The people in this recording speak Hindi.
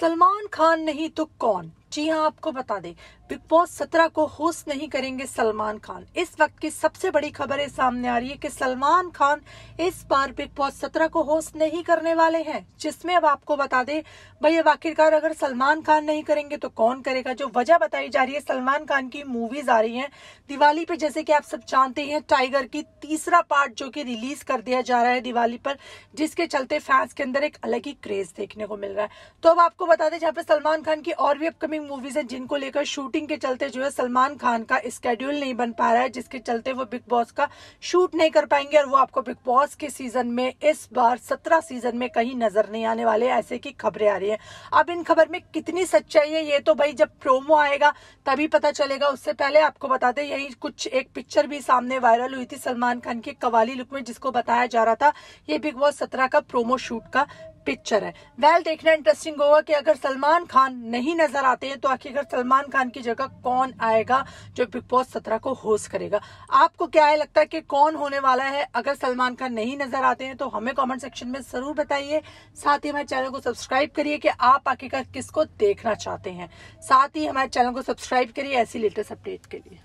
सलमान खान नहीं तो कौन जी हाँ आपको बता दें बिग बॉस सत्रह को होस्ट नहीं करेंगे सलमान खान इस वक्त की सबसे बड़ी खबर है सामने आ रही है कि सलमान खान इस बार बिग बॉस सत्रह को होस्ट नहीं करने वाले हैं जिसमें अब आपको बता दें भाई अब आखिरकार अगर सलमान खान नहीं करेंगे तो कौन करेगा जो वजह बताई जा रही है सलमान खान की मूवीज आ रही है दिवाली पे जैसे कि आप सब जानते हैं टाइगर की तीसरा पार्ट जो की रिलीज कर दिया जा रहा है दिवाली पर जिसके चलते फैंस के अंदर एक अलग ही क्रेज देखने को मिल रहा है तो अब आपको बता दें जहाँ पे सलमान खान की और भी अपकमिंग अपकमिंग मूवीज हैं जिनको लेकर शूटिंग के चलते जो है सलमान खान का स्केड्यूल नहीं बन पा रहा है जिसके चलते वो बिग बॉस का शूट नहीं कर पाएंगे और वो आपको बिग बॉस के सीजन में इस बार सत्रह सीजन में कहीं नजर नहीं आने वाले ऐसे की खबरें आ रही है अब इन खबर में कितनी सच्चाई है ये तो भाई जब प्रोमो आएगा तभी पता चलेगा उससे पहले आपको बता दें यही कुछ एक पिक्चर भी सामने वायरल हुई थी सलमान खान की कवाली लुक में जिसको बताया जा रहा था ये बिग बॉस सत्रह का प्रोमो शूट का पिक्चर है वेल well, देखना इंटरेस्टिंग होगा कि अगर सलमान खान नहीं नजर आते हैं तो आखिरकार सलमान खान की जगह कौन आएगा जो बिग बॉस सत्रह को होस्ट करेगा आपको क्या है लगता है कि कौन होने वाला है अगर सलमान खान नहीं नजर आते हैं तो हमें कॉमेंट सेक्शन में जरूर बताइए साथ ही हमारे चैनल को सब्सक्राइब करिए कि आप आखिरकार किसको देखना चाहते हैं साथ ही हमारे चैनल को सब्सक्राइब करिए ऐसी लेटेस्ट अपडेट के लिए